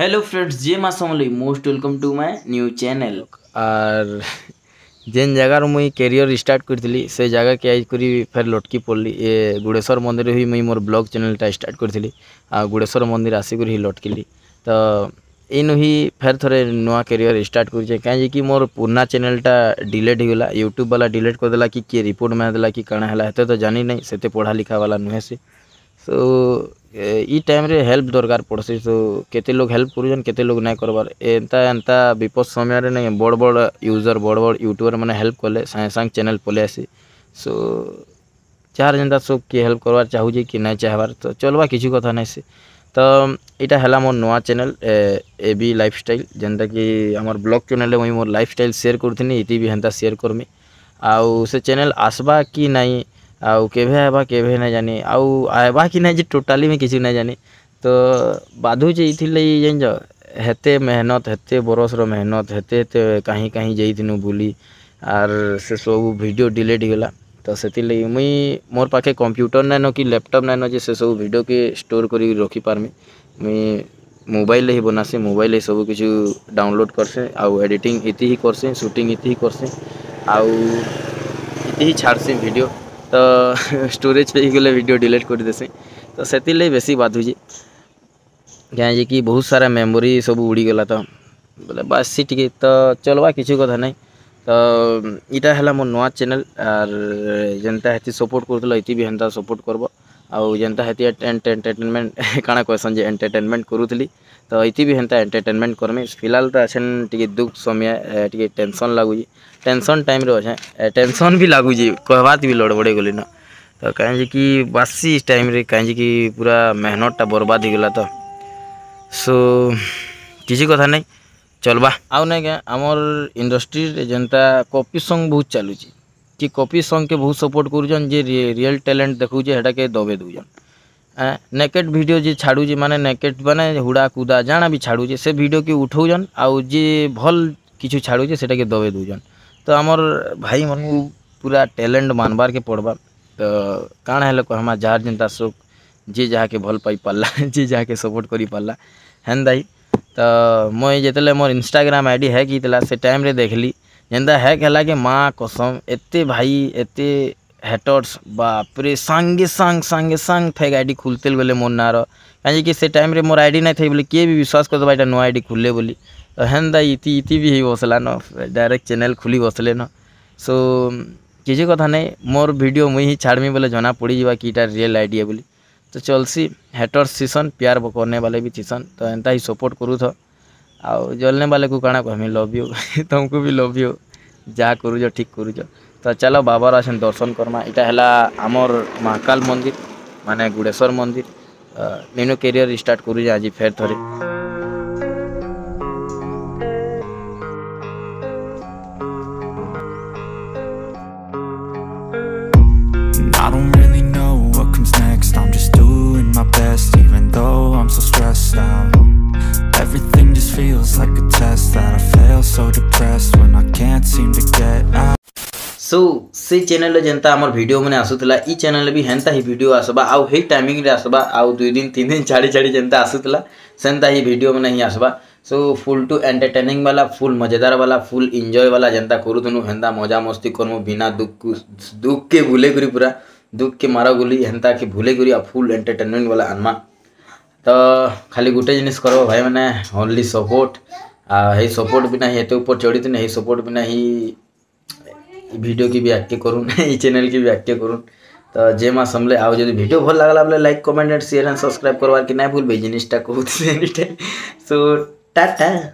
hello friends জে মাসমলি most welcome to my new channel আর যেন জায়গার মুই ক্যারিয়র স্টার্ট করেছিলি সেই জায়গাকে আজ করি ফের লটকি পড়লি এ গুড়েশ্বর মন্দিরে হই মুই মোর ব্লগ চ্যানেলটা স্টার্ট করেছিলি আর গুড়েশ্বর মন্দির আসিকরি হি লটকিলি তো ଏଇନୁ ହିଁ ଫେର୍ ଥରେ ନୂଆ କ୍ୟାରିୟର୍ ଷ୍ଟାର୍ଟ କରିଛେ କାହିଁକି କି ମୋର ପୁରୁଣା ଚ୍ୟାନେଲ୍ଟା ଡିଲେଟ୍ ହେଇଗଲା ୟୁଟ୍ୟୁବ୍ ବାଲା ଡିଲେଟ୍ କରିଦେଲା କି କିଏ ରିପୋର୍ଟ ମାରିଦେଲା କି କାଣା ହେଲା ଏତେ ତ ଜାଣି ନାହିଁ ସେତେ ପଢ଼ାଲିଖା ବାଲା ନୁହେଁ ସେ तो ई टाइम रे हेल्प दरकार पड़से तो केते लोग हेल्प करुजन केते लोग नाइ करबार एंता एंता विपद समय रे नै बड़ बड़ यूजर बड़ बड़ यूट्यूबर मैंने हेल्प कले साए सांग चैनल पले आसी सो चार जनता सब किए हेल्प करवार चाहूजे कि नाइ चाहवार तो चलवा किछु कथा नै से तो यहाँ है मोर नुआ चैनल ए बी लाइफ स्टाइल जेनता कि आम ब्लग चैनल मुझ मोर लाइफ स्टाइल सेयर करी इतनी भी हेनता सेयर करमी आउ से चैनल आसवा कि नहीं आउ के आएगा के जानी आउ आएगा कि नहीं टोटाली में किसी ना जानी तो बाधु बाधुचे ये जानते मेहनत हेत बरस मेहनत हेत कहीं कहीं जाइन बुली आर से सब भिड डिलेट गला तो से लगी मुई मोर पाखे कंप्यूटर नाइन कि लैपटप नाइन जे से सब भिड के स्टोर कर रखी पार्मी मुई मोबाइल ही बनासे मोबाइल ही सब किस डाउनलोड करसे आउ एडिटिंग इति ही करसे सुटिंग इति ही करसे आउ इति ही छाड़सी भिडियो तो स्टोरेज पे गले वीडियो डिलीट कर देसी तो से बेस बाधुचे क्या कि बहुत सारा मेमोरी सब उड़ी उड़ीगला तो बोले बासी टी तो चलवा कि कथा ना तो यहाँ है मो नुआ चेल आर जेनता हेती सपोर्ट कर सपोर्ट करवा ଆଉ ଯେନ୍ତା ହେତି ଏଣ୍ଟରଟେନମେଣ୍ଟ କାଣା କହେସନ୍ ଯେ ଏଣ୍ଟରଟେନମେଣ୍ଟ କରୁଥିଲି ତ ଇତି ବି ହେନ୍ତା ଏଣ୍ଟରଟେନମେଣ୍ଟ କର୍ମି ଫିଲହାଲ୍ ତ ଏଛେନ୍ ଟିକେ ଦୁଃଖ ସମୟ ଟିକେ ଟେନସନ୍ ଲାଗୁଛି ଟେନସନ୍ ଟାଇମ୍ରେ ଅଛେ ଟେନସନ୍ ବି ଲାଗୁଛି କହେବାତ ବି ଲଡ଼ବଡ଼େଇ ଗଲିନ ତ କାହିଁକି ବାସି ଟାଇମ୍ରେ କାହିଁକି ପୁରା ମେହନତଟା ବର୍ବାଦ ହେଇଗଲା ତ ସୋ କିଛି କଥା ନାଇଁ ଚଲ୍ବା ଆଉ ନାଇଁ କାଁ ଆମର୍ ଇଣ୍ଡଷ୍ଟ୍ରିରେ ଯେନ୍ତା କପି ସଙ୍ଗ୍ ବହୁତ ଚାଲୁଛି कपी কপি बहुत सपोर्ट সপোর্ট করুছন रियल टैलेंट ট্যালেন্ট हेटा के दबे দেউছন नेकेट भिडियो जी छाड़ूचे मैंने नेकेट मैंने हुड़ा कूदा जाना भी छाड़ू से भिडियो के उठाऊन आउ जी भल किछु छाड़ूचे सेटा के दबे दूजन तो आमर भाई मन पूरा टैलेंट मानबार के पड़वा तो कण है कहमा जार जनता सुख जे जहाँ के भल पाई पार्ला जे जहाँ के सपोर्ट कर पार्ला हेन्दाई तो मुई जिते मोर इंस्टाग्राम आई है कि से टाइम रे ली जेनता हेक है कि माँ कसम एत भाई एत हेटर्स बापरे सांगे सांग सांगे सांग फेक आई डी खुलते बोले मोर ना रही से टाइम मोर आई डी नहीं थी किए भी विश्वास कर ये नुआ आई डी खुले बोली तो हेन्दा इति इति भी हो बसला न डायरेक्ट चैनल खुली बसले न सो किसी कथा नहीं मोर भिड मुई ही छाड़मी बोले जना पड़ी जावा कि रियल आईडिया बोली तो चलसी हेटर्स सीसन प्यार बकने वाले भी थीसन तो एनता ही सपोर्ट करूथ ଆଉ ଜଲ୍ନେ ବାଲେକୁ କାଣା କହିମି ଲଭ୍ ୟୁ ତମକୁ ବି ଲଭ୍ ୟୁ ଯାହା କରୁଛ ଠିକ୍ କରୁଛ ତ ଚାଲ ବାବାର ଆସନ୍ ଦର୍ଶନ କର୍ମା ଇଟା ହେଲା ଆମର୍ ମହାକାଲ ମନ୍ଦିର ମାନେ ଗୁଡ଼େଶ୍ୱର ମନ୍ଦିର ନିନୁ କେରିୟର ଷ୍ଟାର୍ଟ କରୁଛେ ଆଜି ଫେର୍ ଥରେ so depressed when I can't seem to get out सो से चैनल जेनता आम भिडियो मैंने आसूला इ चैनल भी हेन्ता ही भिड आसवा आउ हे टाइमिंग आसवा आउ दुई दिन तीन दिन छाड़ी छाड़ी जेनता आसूला सेनता ही भिड मैंने ही आसवा सो फुल टू एंटरटेनिंग वाला फुल मजेदार वाला फुल इंजॉय वाला जेनता करूथनु हेन्ता मजा मस्ती करमु बिना दुख दुख के भूले करी पूरा दुख के मारा गुली हेन्ता के भूले करी आ फुल एंटरटेनमेंट वाला आनमा तो खाली गोटे जिनिस करब भाई मैंने ओनली सपोर्ट हे सपोर्ट बिना ह्याच्या ऊपर चढ़ी थी हे सपोर्ट भी ना ही व्हिडिओ की व्याख्या करून ही चॅनल की भी व्याख्या करून तो जे जेमा समले आज जब भिडियो भल लगला बोले like comment and share and subscribe करवार कि ना भूल भाई इंस्टा कहते सो टाटा